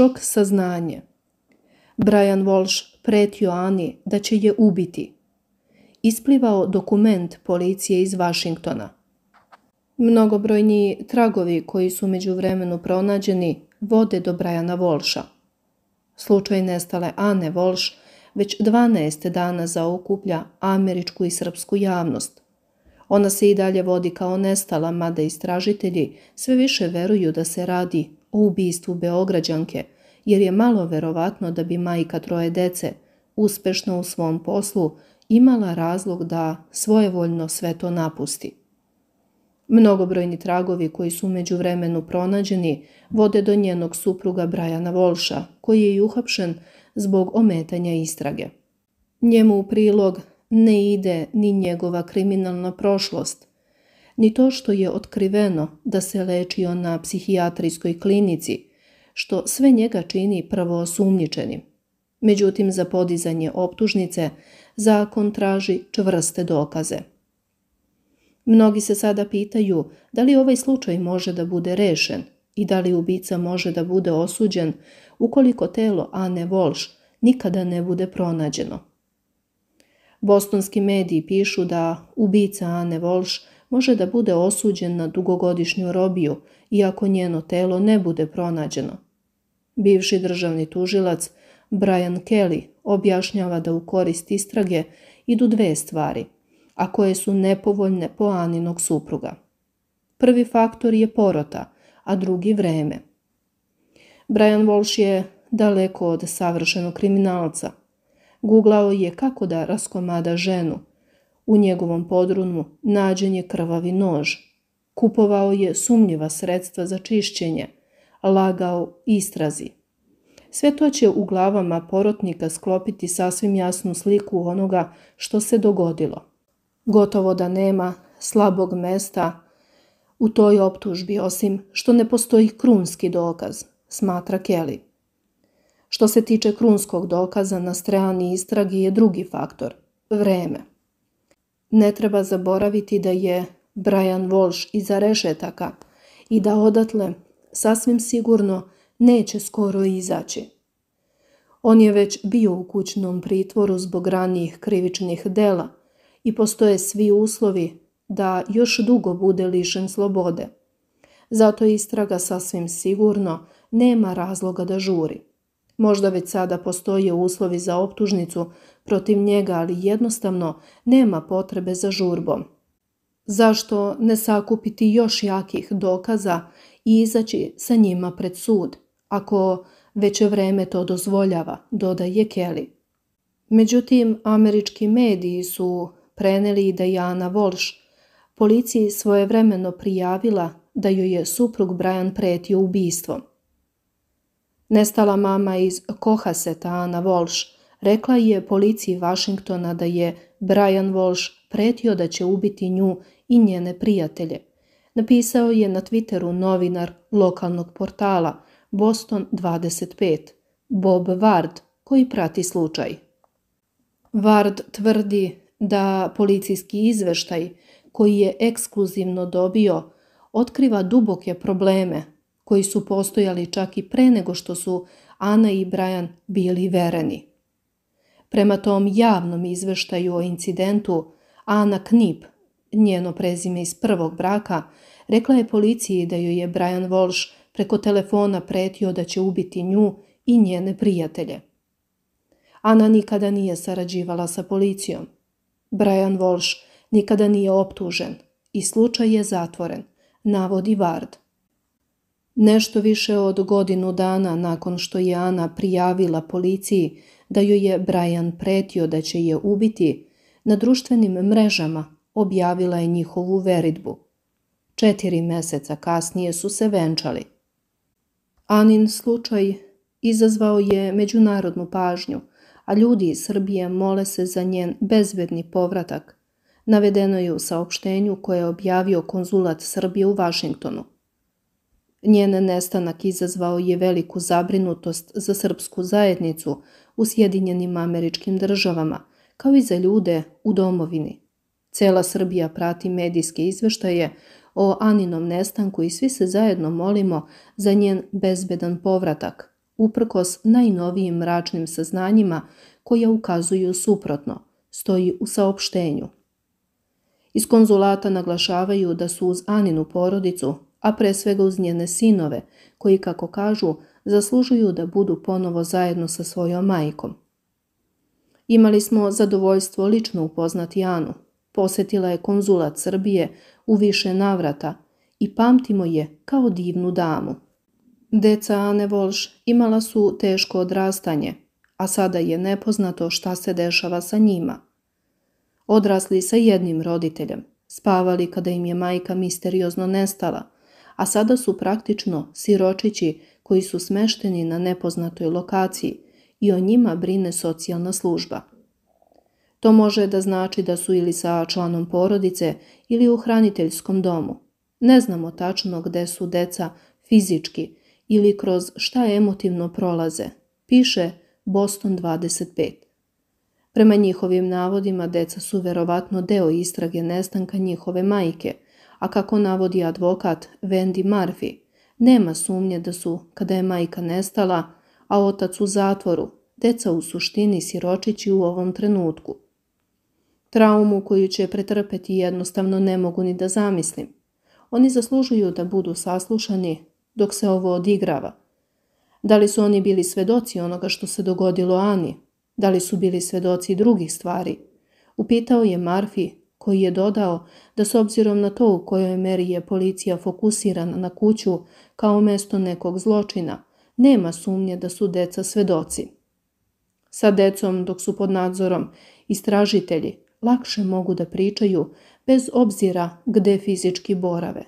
šok saznanje. Brian Walsh pretio Ani da će je ubiti. Isplivao dokument policije iz Vašingtona. Mnogobrojni tragovi koji su među vremenu pronađeni vode do Brajana Volša. Slučaj nestale Ane Volš već 12 dana zaokuplja američku i srpsku javnost. Ona se i dalje vodi kao nestala, mada istražitelji sve više veruju da se radi o ubijstvu Beograđanke, jer je malo verovatno da bi majka troje dece, uspešno u svom poslu, imala razlog da svojevoljno sve to napusti. Mnogobrojni tragovi koji su među vremenu pronađeni vode do njenog supruga Brajana Volša, koji je i uhapšen zbog ometanja istrage. Njemu u prilog ne ide ni njegova kriminalna prošlost, ni to što je otkriveno da se lečio na psihijatrijskoj klinici, što sve njega čini pravoosumnjičenim. Međutim, za podizanje optužnice zakon traži čvrste dokaze. Mnogi se sada pitaju da li ovaj slučaj može da bude rešen i da li ubica može da bude osuđen ukoliko telo Ane Volš nikada ne bude pronađeno. Bostonski mediji pišu da ubica Ane Volš može da bude osuđen na dugogodišnju robiju, iako njeno telo ne bude pronađeno. Bivši državni tužilac Brian Kelly objašnjava da u korist istrage idu dve stvari, a koje su nepovoljne po Aninog supruga. Prvi faktor je porota, a drugi vreme. Brian Walsh je daleko od savršenog kriminalca. Guglao je kako da raskomada ženu – U njegovom podrumu nađen je krvavi nož. Kupovao je sumnjiva sredstva za čišćenje, lagao istrazi. Sve to će u glavama porotnika sklopiti sasvim jasnu sliku onoga što se dogodilo. Gotovo da nema slabog mesta u toj optužbi, osim što ne postoji krunski dokaz, smatra Kelly. Što se tiče krunskog dokaza na strani istragi je drugi faktor – vreme. Ne treba zaboraviti da je Brian Walsh iza rešetaka i da odatle sasvim sigurno neće skoro izaći. On je već bio u kućnom pritvoru zbog ranijih krivičnih dela i postoje svi uslovi da još dugo bude lišen slobode. Zato istraga sasvim sigurno nema razloga da žuri. Možda već sada postoje uslovi za optužnicu protiv njega, ali jednostavno nema potrebe za žurbom. Zašto ne sakupiti još jakih dokaza i izaći sa njima pred sud, ako već vreme to dozvoljava, dodaje Kelly. Međutim, američki mediji su preneli i da Jana Walsh policiji svojevremeno prijavila da joj je suprug Brian pretio ubistvom. Nestala mama iz Kohaseta, Ana Walsh, rekla je policiji Vašingtona da je Brian Walsh pretio da će ubiti nju i njene prijatelje. Napisao je na Twitteru novinar lokalnog portala Boston 25, Bob Ward, koji prati slučaj. Ward tvrdi da policijski izveštaj koji je ekskluzivno dobio otkriva duboke probleme koji su postojali čak i pre nego što su Ana i Brian bili vereni. Prema tom javnom izveštaju o incidentu, Ana Knip, njeno prezime iz prvog braka, rekla je policiji da joj je Brian Walsh preko telefona pretio da će ubiti nju i njene prijatelje. Ana nikada nije sarađivala sa policijom. Brian Walsh nikada nije optužen i slučaj je zatvoren, navodi Vard. Nešto više od godinu dana nakon što je Ana prijavila policiji da joj je Brian pretio da će je ubiti, na društvenim mrežama objavila je njihovu veritbu. Četiri meseca kasnije su se venčali. Anin slučaj izazvao je međunarodnu pažnju, a ljudi iz Srbije mole se za njen bezbedni povratak. Navedeno je u saopštenju koje je objavio konzulat Srbije u Vašingtonu. Njen nestanak izazvao je veliku zabrinutost za srpsku zajednicu u Sjedinjenim američkim državama, kao i za ljude u domovini. Cela Srbija prati medijske izveštaje o Aninom nestanku i svi se zajedno molimo za njen bezbedan povratak, uprkos najnovijim mračnim saznanjima koja ukazuju suprotno, stoji u saopštenju. Iz konzulata naglašavaju da su uz Aninu porodicu a pre svega uz njene sinove, koji, kako kažu, zaslužuju da budu ponovo zajedno sa svojom majkom. Imali smo zadovoljstvo lično upoznati Anu. Posetila je konzulat Srbije u više navrata i pamtimo je kao divnu damu. Deca Ane Volš imala su teško odrastanje, a sada je nepoznato šta se dešava sa njima. Odrasli sa jednim roditeljem, spavali kada im je majka misteriozno nestala – a sada su praktično siročići koji su smešteni na nepoznatoj lokaciji i o njima brine socijalna služba. To može da znači da su ili sa članom porodice ili u hraniteljskom domu. Ne znamo tačno gde su deca fizički ili kroz šta emotivno prolaze, piše Boston 25. Prema njihovim navodima, deca su verovatno deo istrage nestanka njihove majke – a kako navodi advokat Wendy Murphy, nema sumnje da su, kada je majka nestala, a otac u zatvoru, deca u suštini siročići u ovom trenutku. Traumu koju će pretrpeti jednostavno ne mogu ni da zamislim. Oni zaslužuju da budu saslušani dok se ovo odigrava. Da li su oni bili svedoci onoga što se dogodilo Ani? Da li su bili svedoci drugih stvari? Upitao je Marfi koji je dodao da s obzirom na to u kojoj meri je policija fokusirana na kuću kao mesto nekog zločina, nema sumnje da su deca svedoci. Sa decom dok su pod nadzorom, istražitelji lakše mogu da pričaju bez obzira gde fizički borave.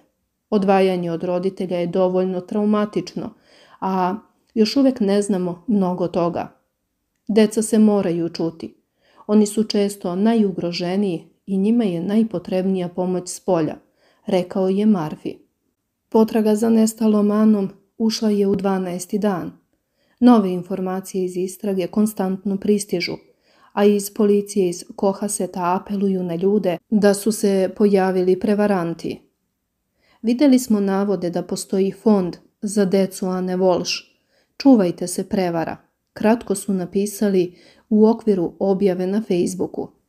Odvajanje od roditelja je dovoljno traumatično, a još uvek ne znamo mnogo toga. Deca se moraju čuti. Oni su često najugroženiji i njima je najpotrebnija pomoć s polja, rekao je Marvi. Potraga za nestalomanom ušla je u 12. dan. Nove informacije iz istrage konstantno pristižu, a iz policije iz Kohaseta apeluju na ljude da su se pojavili prevaranti. Videli smo navode da postoji fond za decu Ane Volš. Čuvajte se prevara. Kratko su napisali u okviru objave na Facebooku.